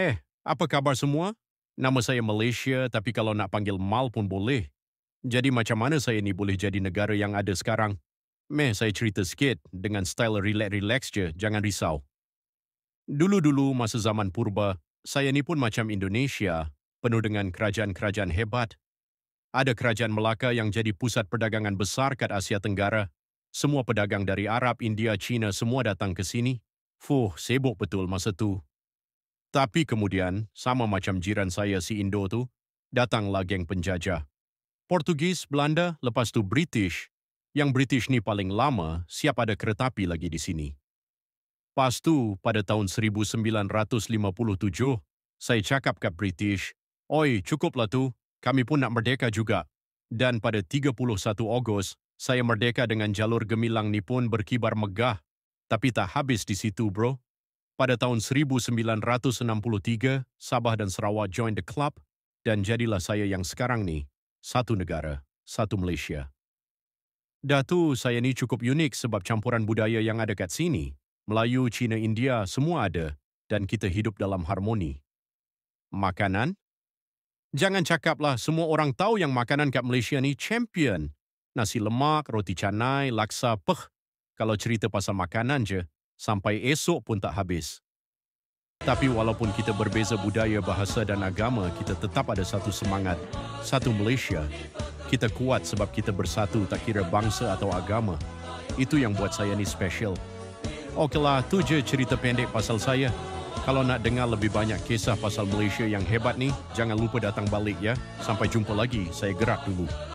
Eh, apa khabar semua? Nama saya Malaysia tapi kalau nak panggil Mal pun boleh. Jadi macam mana saya ni boleh jadi negara yang ada sekarang? Meh, saya cerita sikit dengan style relax-relax je, jangan risau. Dulu-dulu masa zaman purba, saya ni pun macam Indonesia, penuh dengan kerajaan-kerajaan hebat. Ada kerajaan Melaka yang jadi pusat perdagangan besar kat Asia Tenggara. Semua pedagang dari Arab, India, China semua datang ke sini. Fuh, sibuk betul masa tu. Tapi kemudian, sama macam jiran saya si Indo tu, datanglah geng penjajah. Portugis, Belanda, lepas tu British. Yang British ni paling lama, siap ada kereta api lagi di sini. Pas tu, pada tahun 1957, saya cakap kat British, Oi, cukuplah tu, kami pun nak merdeka juga. Dan pada 31 Ogos, saya merdeka dengan jalur gemilang ni pun berkibar megah. Tapi tak habis di situ, bro. Pada tahun 1963, Sabah dan Sarawak join the club dan jadilah saya yang sekarang ni, satu negara, satu Malaysia. Dah tu saya ni cukup unik sebab campuran budaya yang ada kat sini, Melayu, Cina, India semua ada dan kita hidup dalam harmoni. Makanan? Jangan cakaplah semua orang tahu yang makanan kat Malaysia ni champion. Nasi lemak, roti canai, laksa, peh. Kalau cerita pasal makanan je, sampai esok pun tak habis. Tapi walaupun kita berbeza budaya, bahasa dan agama, kita tetap ada satu semangat, satu Malaysia. Kita kuat sebab kita bersatu tak kira bangsa atau agama. Itu yang buat saya ni special. Okeylah, tu je cerita pendek pasal saya. Kalau nak dengar lebih banyak kisah pasal Malaysia yang hebat ni, jangan lupa datang balik ya. Sampai jumpa lagi, saya gerak dulu.